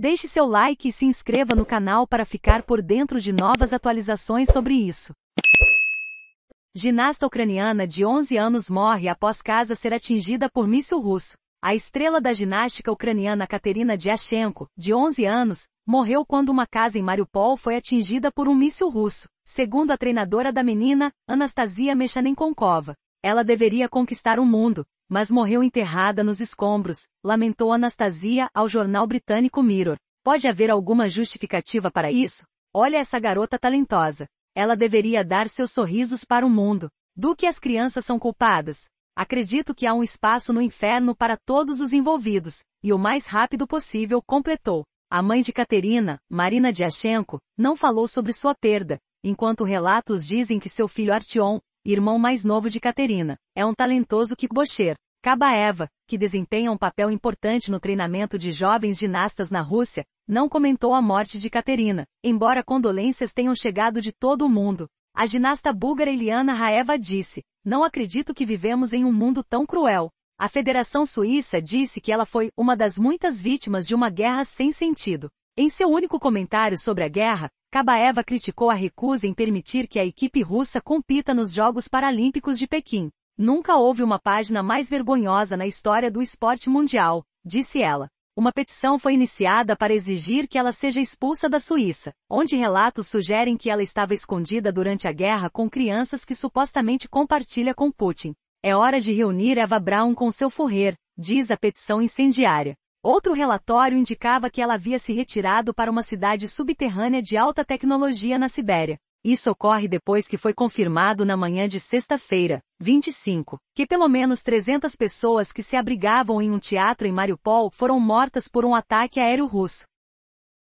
Deixe seu like e se inscreva no canal para ficar por dentro de novas atualizações sobre isso. Ginasta ucraniana de 11 anos morre após casa ser atingida por míssil russo. A estrela da ginástica ucraniana Katerina Diashenko, de 11 anos, morreu quando uma casa em Mariupol foi atingida por um míssil russo, segundo a treinadora da menina, Anastasia Mechanenkova. Ela deveria conquistar o mundo, mas morreu enterrada nos escombros, lamentou Anastasia ao jornal britânico Mirror. Pode haver alguma justificativa para isso? Olha essa garota talentosa. Ela deveria dar seus sorrisos para o mundo. Do que as crianças são culpadas? Acredito que há um espaço no inferno para todos os envolvidos, e o mais rápido possível completou. A mãe de Caterina, Marina Diachenko, não falou sobre sua perda, enquanto relatos dizem que seu filho Artion, irmão mais novo de Caterina, é um talentoso kickboxer. Kabaeva, que desempenha um papel importante no treinamento de jovens ginastas na Rússia, não comentou a morte de Katerina, embora condolências tenham chegado de todo o mundo. A ginasta búlgara Eliana Raeva disse: Não acredito que vivemos em um mundo tão cruel. A Federação Suíça disse que ela foi uma das muitas vítimas de uma guerra sem sentido. Em seu único comentário sobre a guerra, Kabaeva criticou a recusa em permitir que a equipe russa compita nos Jogos Paralímpicos de Pequim. Nunca houve uma página mais vergonhosa na história do esporte mundial, disse ela. Uma petição foi iniciada para exigir que ela seja expulsa da Suíça, onde relatos sugerem que ela estava escondida durante a guerra com crianças que supostamente compartilha com Putin. É hora de reunir Eva Braun com seu forrer, diz a petição incendiária. Outro relatório indicava que ela havia se retirado para uma cidade subterrânea de alta tecnologia na Sibéria. Isso ocorre depois que foi confirmado na manhã de sexta-feira, 25, que pelo menos 300 pessoas que se abrigavam em um teatro em Mariupol foram mortas por um ataque aéreo russo,